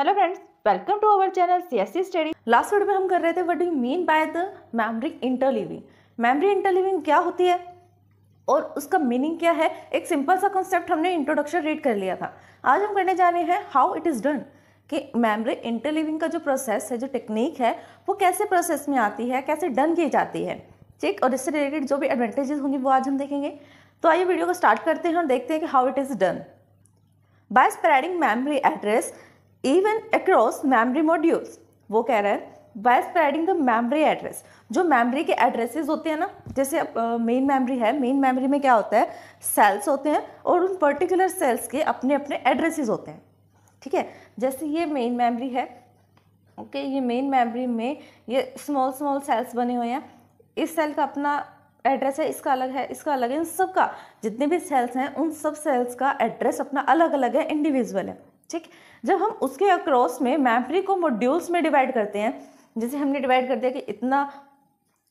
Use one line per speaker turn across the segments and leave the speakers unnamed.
hello friends welcome to our channel C S study last video में हम कर रहे थे what you mean by the memory interleaving memory interleaving क्या होती है और उसका मीनिंग क्या है एक सिंपल सा कॉन्सेप्ट हमने इंट्रोडक्शन रीड कर लिया था आज हम करने जा रहे हैं हाउ इट इज़ डन कि मेमरी इंटरलिविंग का जो प्रोसेस है जो टेक्निक है वो कैसे प्रोसेस में आती है कैसे डन की जाती है ठीक और इससे रिलेटेड जो भी एडवांटेजेस होंगी वो आज हम देखेंगे तो आइए वीडियो को स्टार्ट करते हैं और देखते हैं कि how it is done by spreading memory address even across memory modules वो कह रहा है by spreading the memory address जो मेमरी के एड्रेसेस होते हैं ना जैसे मेन uh, मेमरी है मेन मेमरी में क्या होता है सेल्स होते हैं और उन पर्टिकुलर सेल्स के अपने अपने एड्रेसेस होते हैं ठीक है जैसे ये मेन मेमरी है ओके ये मेन मेमरी में ये स्मॉल स्मॉल सेल्स बने हुए हैं इस सेल का अपना एड्रेस है इसका अलग है इसका अलग है इन सब का जितने भी सेल्स हैं उन सब सेल्स का एड्रेस अपना अलग अलग है इंडिविजुअल है ठीक जब हम उसके अक्रॉस में मैमरी को मॉड्यूल्स में डिवाइड करते हैं जैसे हमने डिवाइड कर दिया कि इतना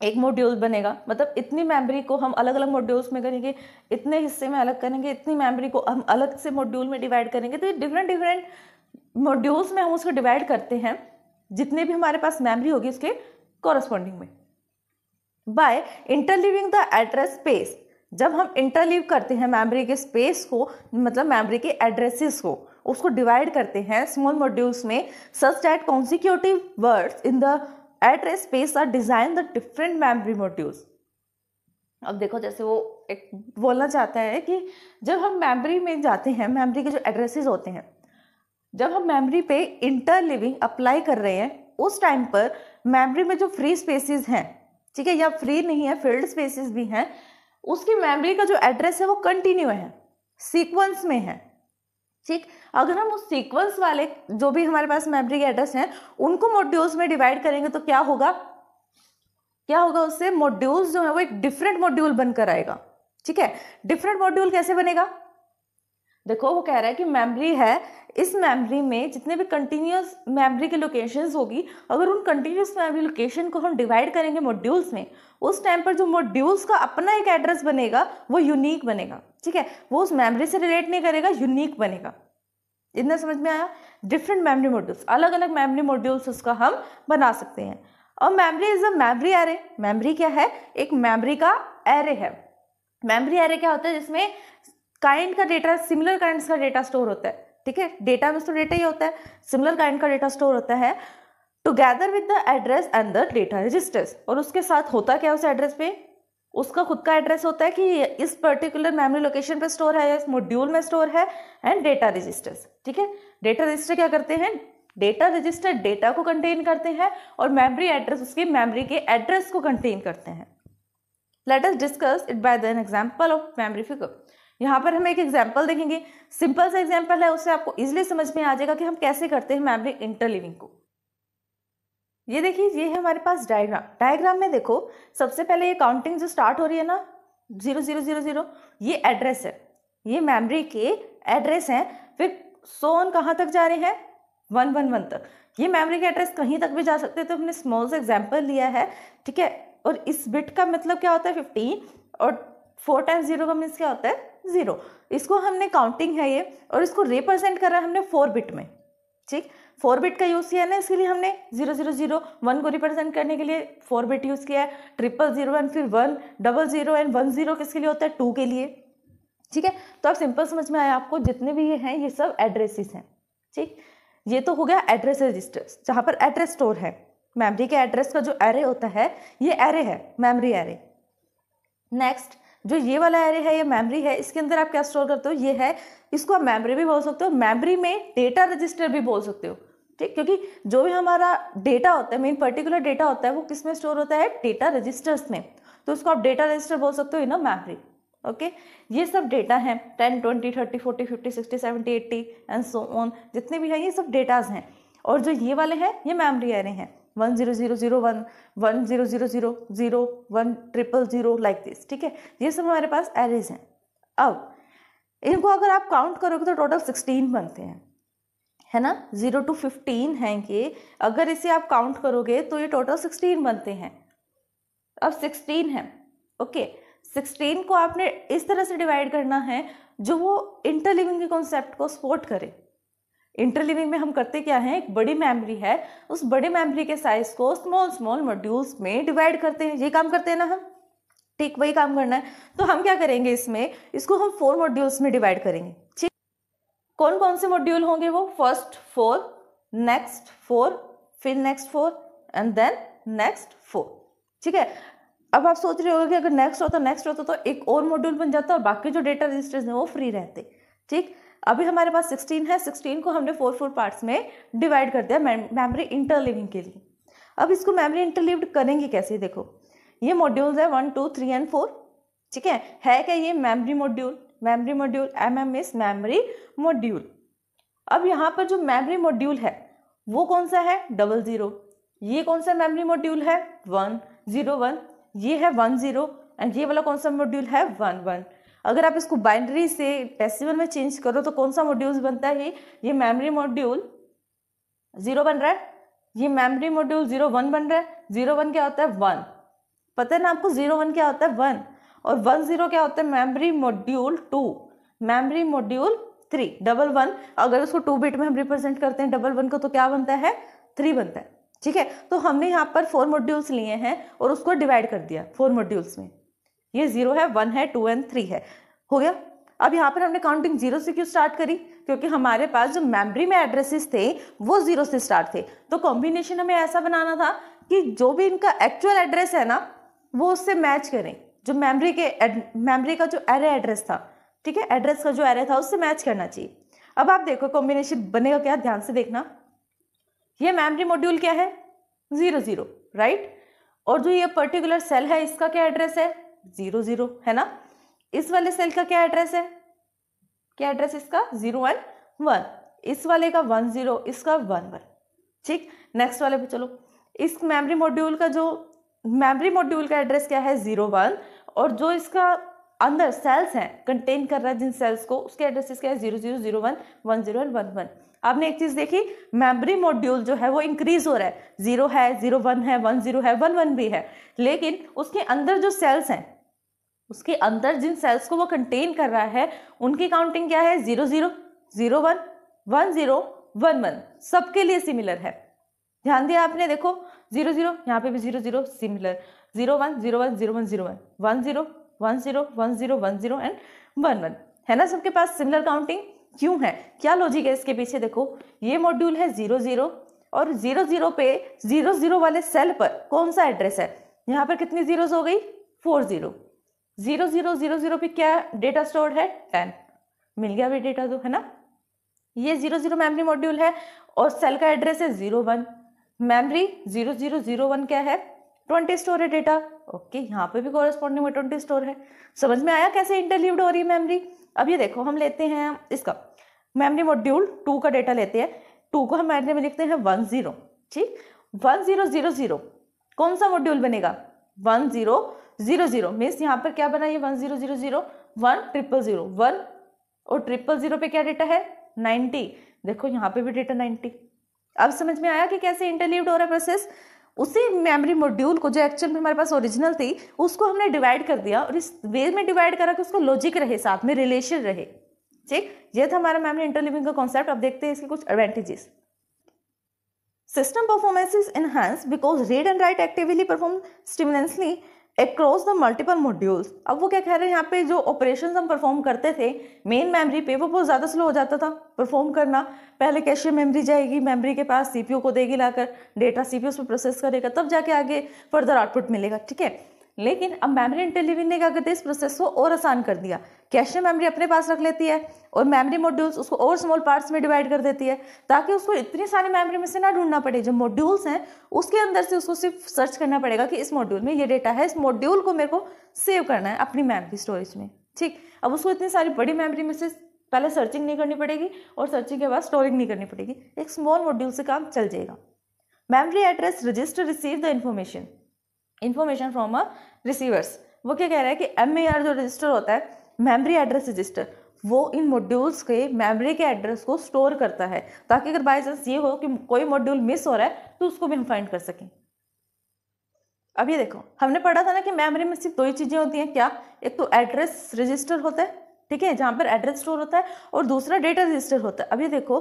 एक मॉड्यूल बनेगा मतलब इतनी मेमोरी को हम अलग अलग मॉड्यूल्स में करेंगे इतने हिस्से में अलग करेंगे इतनी मेमोरी को हम अलग से मॉड्यूल में डिवाइड करेंगे तो ये डिफरेंट डिफरेंट मॉड्यूल्स में हम उसको डिवाइड करते हैं जितने भी हमारे पास मेमोरी होगी उसके कॉरस्पॉन्डिंग में by interleaving the address space जब हम इंटरलीव करते हैं मेमोरी के स्पेस को मतलब मेमोरी के एड्रेसेस को उसको डिवाइड करते हैं स्मॉल मॉड्यूल्स में such that consecutive words in the address space are design the different memory modules अब देखो जैसे वो एक बोलना चाहता है कि जब हम मेमोरी में जाते हैं मेमोरी के जो एड्रेसेस होते हैं जब हम मेमोरी पे इंटर लिविंग अप्लाई कर रहे हैं उस टाइम पर मेमोरी में जो फ्री स्पेसेस हैं ठीक है या फ्री नहीं है फील्ड स्पेसेस भी हैं उसकी मेमोरी का जो एड्रेस है वो कंटिन्यू है सीक्वेंस में है ठीक अगर हम उस सीक्वेंस वाले जो भी हमारे पास मेमोरी एड्रेस हैं उनको मॉड्यूल्स में डिवाइड करेंगे तो क्या होगा क्या होगा उससे मॉड्यूल्स जो है वो एक डिफरेंट मॉड्यूल बनकर आएगा ठीक है डिफरेंट मॉड्यूल कैसे बनेगा देखो वो कह रहा है कि मेमोरी है इस मेमोरी में जितने भी कंटिन्यूस मेमोरी के लोकेशंस होगी अगर उन कंटिन्यूस मेमोरी लोकेशन को हम डिवाइड करेंगे मॉड्यूल्स में उस टाइम पर जो मॉड्यूल्स का अपना एक एड्रेस बनेगा वो यूनिक बनेगा ठीक है वो उस मेमोरी से रिलेट नहीं करेगा यूनिक बनेगा इतना समझ में आया डिफरेंट मेमोरी मॉड्यूल्स अलग अलग मेमोरी मॉड्यूल्स उसका हम बना सकते हैं और memory is a memory array memory क्या है एक मेमोरी का एरे है मेमोरी एरे क्या होता है जिसमें काइंड का डेटा सिमिलर काइंड का डेटा स्टोर होता है ठीक है डेटा में तो डेटा ही होता है सिमिलर काइंड का डेटा स्टोर होता है together with the address and the data registers और उसके साथ होता क्या है उस एड्रेस पे उसका खुद का एड्रेस होता है कि इस पर्टिकुलर मेमोरी लोकेशन पे स्टोर है या इस मॉड्यूल में स्टोर है एंड डेटा रजिस्टर्स ठीक है डेटा रजिस्टर क्या करते हैं डेटा रजिस्टर डेटा को कंटेन करते हैं और मेमोरी एड्रेस उसके मेमोरी के एड्रेस को कंटेन करते हैं let us discuss it by an example of memory figure यहाँ पर हम एक एग्जाम्पल देखेंगे सिंपल सा एग्जाम्पल है उससे आपको इजिली समझ में आ जाएगा कि हम कैसे करते हैं मेमोरी इंटरलिविंग को ये देखिए ये है हमारे पास डायग्राम डायग्राम में देखो सबसे पहले ये काउंटिंग जो स्टार्ट हो रही है ना जीरो जीरो जीरो जीरो ये एड्रेस है ये मेमोरी के एड्रेस हैं फिर सोन कहाँ तक जा रहे हैं वन वन वन तक ये मेमोरी के एड्रेस कहीं तक भी जा सकते हैं तो हमने स्मॉल से एग्जाम्पल लिया है ठीक है और इस बिट का मतलब क्या होता है फिफ्टीन और फोर टाइम्स जीरो का मीन्स क्या होता है ज़ीरो इसको हमने काउंटिंग है ये और इसको रिप्रेजेंट करा है हमने फोर बिट में ठीक फोर बिट का यूज़ किया ना इसके लिए हमने जीरो जीरो जीरो वन को रिप्रेजेंट करने के लिए फोर बिट यूज़ किया है ट्रिपल जीरो एंड फिर one double zero and one zero किसके लिए होता है टू के लिए ठीक है तो अब सिंपल समझ में आया आपको जितने भी ये हैं ये सब एड्रेसेस हैं ठीक ये तो हो गया एड्रेस रजिस्टर जहाँ पर एड्रेस स्टोर है मेमरी के एड्रेस का जो एरे होता है ये एरे है मेमरी एरे नेक्स्ट जो ये वाला एरे है ये मेमोरी है इसके अंदर आप क्या स्टोर करते हो ये है इसको आप मेमोरी भी बोल सकते हो मेमोरी में डेटा रजिस्टर भी बोल सकते हो ठीक क्योंकि जो भी हमारा डेटा होता है मेन पर्टिकुलर डेटा होता है वो किस में स्टोर होता है डेटा रजिस्टर्स में तो उसको आप डेटा रजिस्टर बोल सकते हो इन अ मैमरी ओके ये सब डेटा हैं ten twenty thirty forty fifty sixty seventy eighty and so on जितने भी हैं ये सब डेटाज हैं और जो ये वाले हैं ये मेमरी एरे हैं one zero zero zero one one zero zero zero zero one triple zero like this ठीक है ये सब हमारे पास एरेज हैं अब इनको अगर आप काउंट करोगे तो टोटल सिक्सटीन बनते हैं है ना ज़ीरो टू फिफ्टीन हैं ये अगर इसे आप काउंट करोगे तो ये टोटल सिक्सटीन बनते हैं अब सिक्सटीन है ओके सिक्सटीन को आपने इस तरह से डिवाइड करना है जो वो इंटरलिविंग के कॉन्सेप्ट को सपोर्ट करे इंटरलिविंग में हम करते क्या हैं एक बड़ी मेमोरी है उस बड़े मेमोरी के साइज को स्मॉल स्मॉल मॉड्यूल्स में डिवाइड करते हैं ये काम करते हैं ना हम ठीक वही काम करना है तो हम क्या करेंगे इसमें इसको हम फोर मॉड्यूल्स में डिवाइड करेंगे ठीक कौन कौन से मॉड्यूल होंगे वो फर्स्ट फोर नेक्स्ट फोर फिर next four and then next four ठीक है अब आप सोच रहे होगे कि अगर नेक्स्ट होता नेक्स्ट होता तो एक और मॉड्यूल बन जाता और बाकी जो डेटा रजिस्टर्स हैं वो फ्री रहते ठीक अभी हमारे पास सिक्सटीन है सिक्सटीन को हमने फोर फोर पार्ट्स में डिवाइड कर दिया मेमोरी इंटरलिविंग के लिए अब इसको मेमोरी इंटरलिव्ड करेंगे कैसे देखो ये मॉड्यूल्स है one two three and four ठीक है है क्या ये memory module memory module M M is memory module अब यहाँ पर जो मेमोरी मॉड्यूल है वो कौन सा है डबल ज़ीरो ये कौन सा मेमोरी मॉड्यूल है वन ज़ीरो वन ये है वन ज़ीरो एंड ये वाला कौन सा मॉड्यूल है वन वन अगर आप इसको बाइंड्री से डेसिमल में चेंज करो तो कौन सा मॉड्यूल बनता है ये मेमोरी मॉड्यूल ज़ीरो बन रहा है ये मेमोरी मॉड्यूल ज़ीरो वन बन रहा है ज़ीरो वन क्या होता है वन पता है ना आपको ज़ीरो वन क्या होता है वन और वन जीरो क्या होता है memory module two memory module three double one अगर उसको टू बिट में हम रिप्रेजेंट करते हैं डबल वन को तो क्या बनता है थ्री बनता है ठीक है तो हमने यहाँ पर फोर मॉड्यूल्स लिए हैं और उसको डिवाइड कर दिया फोर मॉड्यूल्स में ये जीरो है वन है टू एंड थ्री है हो गया अब यहाँ पर हमने काउंटिंग जीरो से क्यों स्टार्ट करी क्योंकि हमारे पास जो मेमोरी में एड्रेसेस थे वो जीरो से स्टार्ट थे तो कॉम्बिनेशन हमें ऐसा बनाना था कि जो भी इनका एक्चुअल एड्रेस है ना वो उससे मैच करें जो मेमोरी के मेमोरी का जो एरे एड्रेस था ठीक है एड्रेस का जो एरे था उससे मैच करना चाहिए अब आप देखो कॉम्बिनेशन बनेगा क्या ध्यान से देखना ये मेमोरी मॉड्यूल क्या है ज़ीरो ज़ीरो राइट और जो ये पर्टिकुलर सेल है इसका क्या एड्रेस है ज़ीरो ज़ीरो है ना इस वाले सेल का क्या एड्रेस है क्या एड्रेस इसका ज़ीरो वन वन इस वाले का वन ज़ीरो इसका वन वन ठीक नेक्स्ट वाले पे चलो इस मेमोरी मॉड्यूल का जो मेमोरी मॉड्यूल का एड्रेस क्या है जीरो वन और जो इसका अंदर सेल्स हैं कंटेन कर रहा है जिन सेल्स को उसके एड्रेसेस क्या है zero zero zero one one zero and one one आपने एक चीज़ देखी मेमोरी मॉड्यूल जो है वो इंक्रीज हो रहा है जीरो है जीरो वन है वन जीरो है वन वन भी है लेकिन उसके अंदर जो सेल्स हैं उसके अंदर जिन सेल्स को वो कंटेन कर रहा है उनकी काउंटिंग क्या है zero zero zero one one zero one one सबके लिए सिमिलर है ध्यान दिया आपने देखो जीरो जीरो यहाँ पे भी zero zero similar zero one zero one zero one zero one one zero one zero one zero one zero and one one है ना सबके पास सिमिलर काउंटिंग क्यों है क्या लॉजिक है इसके पीछे देखो ये मॉड्यूल है जीरो जीरो और जीरो जीरो पे जीरो जीरो वाले सेल पर कौन सा एड्रेस है यहाँ पर कितनी जीरोज हो गई four zero zero zero zero zero पे क्या डेटा स्टोर है टेन मिल गया भी डेटा तो है ना ये जीरो जीरो मेमरी मॉड्यूल है और सेल का एड्रेस है zero one memory zero zero zero one क्या है ट्वेंटी स्टोर है डेटा ओके यहाँ पे भी कॉरेस्पॉन्डिंग में ट्वेंटी स्टोर है समझ में आया कैसे इंटरलीव्ड हो रही है मेमरी अब ये देखो हम लेते हैं इसका मेमरी मॉड्यूल टू का डेटा लेते हैं टू को हम मेमरी में लिखते हैं वन जीरो ठीक वन जीरो जीरो जीरो कौन सा मॉड्यूल बनेगा one zero zero zero means यहाँ पर क्या बना ये one zero zero zero one triple zero one और ट्रिपल जीरो पे क्या डेटा है नाइन्टी देखो यहाँ पे भी डेटा नाइन्टी अब समझ में आया कि कैसे इंटरलीव्ड हो रहा प्रोसेस उसी मेमोरी मॉड्यूल को जो एक्चुअल में हमारे पास ओरिजिनल थी उसको हमने डिवाइड कर दिया और इस वे में डिवाइड करा कि उसका लॉजिक रहे साथ में रिलेशन रहे ठीक ये था हमारा मेमोरी इंटरलिविंग का कॉन्सेप्ट अब देखते हैं इसके कुछ advantages system performance is enhanced because read and write actively perform simultaneously across the multiple modules अब वो क्या कह रहे हैं यहाँ पे जो ऑपरेशन हम परफॉर्म करते थे मेन मेमरी पे वो बहुत ज़्यादा स्लो हो जाता था परफॉर्म करना पहले कैशियर मेमरी जाएगी मेमरी के पास ओ को देगी लाकर डेटा पी ओ पर प्रोसेस करेगा तब जाके आगे फर्दर आउटपुट मिलेगा ठीक है लेकिन अब मेमोरी इंटेलिविन ने क्या करते इस प्रोसेस को और आसान कर दिया कैश मेमोरी अपने पास रख लेती है और मेमोरी मॉड्यूल्स उसको और स्मॉल पार्ट्स में डिवाइड कर देती है ताकि उसको इतनी सारी मेमोरी में से ना ढूंढना पड़े जो मॉड्यूल्स हैं उसके अंदर से उसको सिर्फ सर्च करना पड़ेगा कि इस मॉड्यूल में ये डेटा है इस मॉड्यूल को मेरे को सेव करना है अपनी मेमरी स्टोरेज में ठीक अब उसको इतनी सारी बड़ी मेमरी में से पहले सर्चिंग नहीं करनी पड़ेगी और सर्चिंग के बाद स्टोरिंग नहीं करनी पड़ेगी एक स्मॉल मॉड्यूल से काम चल जाएगा memory address register receive the information information from a receivers वो क्या कह रहा है कि एम ए आर जो रजिस्टर होता है मेमरी एड्रेस रजिस्टर वो इन मॉड्यूल्स के मेमोरी के एड्रेस को स्टोर करता है ताकि अगर बाई चांस ये हो कि कोई मॉड्यूल मिस हो रहा है तो उसको भी हम फाइंड कर सकें अब ये देखो हमने पढ़ा था ना कि मेमोरी में सिर्फ दो ही चीज़ें होती हैं क्या एक तो एड्रेस रजिस्टर होता है ठीक है जहाँ पर एड्रेस स्टोर होता है और दूसरा डेटा रजिस्टर होता है अब ये देखो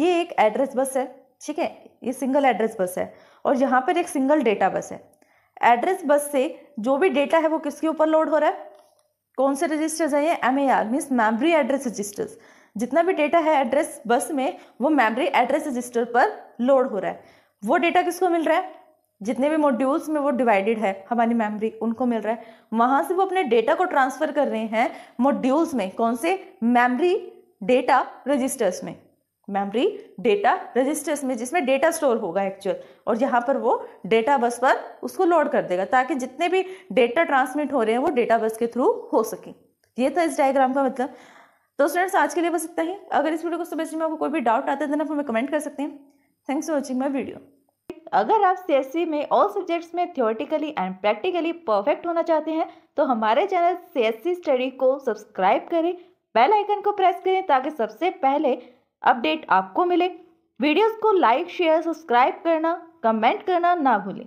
ये एक एड्रेस बस है ठीक है ये सिंगल एड्रेस बस है और यहाँ पर एक सिंगल डेटा बस है एड्रेस बस से जो भी डेटा है वो किसके ऊपर लोड हो रहा है कौन से रजिस्टर्स हैं ये M A R means memory address registers जितना भी डेटा है एड्रेस बस में वो मेमरी एड्रेस रजिस्टर पर लोड हो रहा है वो डेटा किसको मिल रहा है जितने भी मॉड्यूल्स में वो डिवाइडेड है हमारी मेमोरी उनको मिल रहा है वहाँ से वो अपने डेटा को ट्रांसफ़र कर रहे हैं मॉड्यूल्स में कौन से मेमोरी डेटा रजिस्टर्स में मेमोरी डेटा रजिस्टर्स में जिसमें डेटा स्टोर होगा एक्चुअल और यहाँ पर वो डेटा बस पर उसको लोड कर देगा ताकि जितने भी डेटा ट्रांसमिट हो रहे हैं वो डेटा बस के थ्रू हो सके ये था तो इस डायग्राम का मतलब तो स्टूडेंट्स आज के लिए बस इतना ही अगर इस वीडियो को समझने में आपको कोई भी डाउट आता है तो ना हमें कमेंट कर सकते हैं thanks for watching my video अगर आप सी में ऑल सब्जेक्ट्स में थियोरटिकली एंड प्रैक्टिकली परफेक्ट होना चाहते हैं तो हमारे चैनल सी स्टडी को सब्सक्राइब करें बेल आइकन को प्रेस करें ताकि सबसे पहले अपडेट आपको मिले वीडियोस को लाइक शेयर सब्सक्राइब करना कमेंट करना ना भूलें